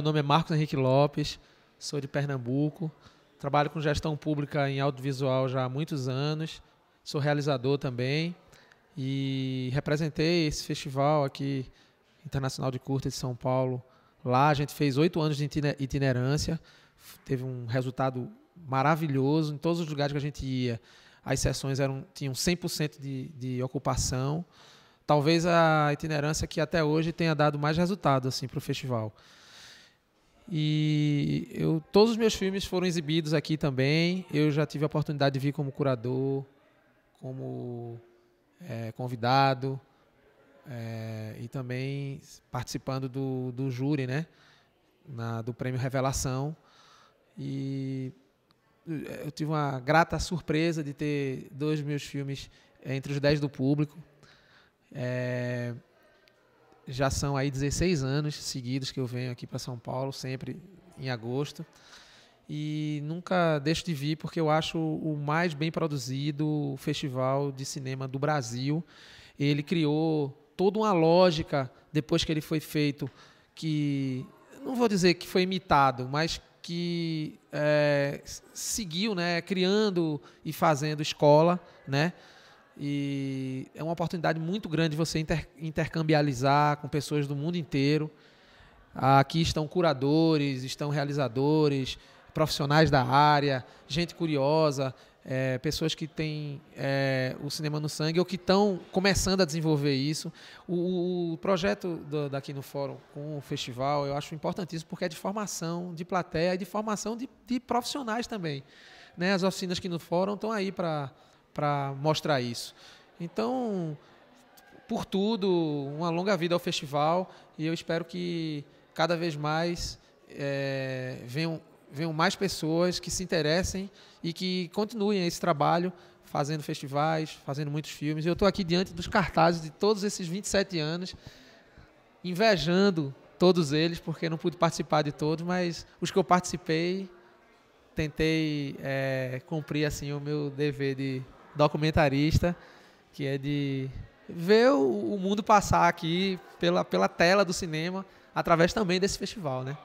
Meu nome é Marcos Henrique Lopes, sou de Pernambuco, trabalho com gestão pública em audiovisual já há muitos anos, sou realizador também e representei esse festival aqui internacional de curta de São Paulo. Lá a gente fez oito anos de itinerância, teve um resultado maravilhoso em todos os lugares que a gente ia. As sessões eram, tinham 100% de, de ocupação. Talvez a itinerância que até hoje tenha dado mais resultado assim, para o festival. E eu, todos os meus filmes foram exibidos aqui também. Eu já tive a oportunidade de vir como curador, como é, convidado é, e também participando do, do júri, né? Na, do prêmio Revelação. E é, eu tive uma grata surpresa de ter dois meus filmes é, entre os dez do público. É, já são aí 16 anos seguidos que eu venho aqui para São Paulo, sempre em agosto. E nunca deixo de vir porque eu acho o mais bem produzido festival de cinema do Brasil. Ele criou toda uma lógica depois que ele foi feito, que não vou dizer que foi imitado, mas que é, seguiu, né, criando e fazendo escola, né? E é uma oportunidade muito grande você inter, intercambializar com pessoas do mundo inteiro. Aqui estão curadores, estão realizadores, profissionais da área, gente curiosa, é, pessoas que têm é, o cinema no sangue ou que estão começando a desenvolver isso. O, o projeto do, daqui no Fórum com o festival eu acho importantíssimo porque é de formação de plateia e de formação de, de profissionais também. Né? As oficinas aqui no Fórum estão aí para para mostrar isso. Então, por tudo, uma longa vida ao festival e eu espero que cada vez mais é, venham, venham mais pessoas que se interessem e que continuem esse trabalho fazendo festivais, fazendo muitos filmes. Eu estou aqui diante dos cartazes de todos esses 27 anos, invejando todos eles, porque não pude participar de todos, mas os que eu participei, tentei é, cumprir assim o meu dever de documentarista, que é de ver o, mundo passar aqui pela, pela tela do cinema, através também desse festival, né?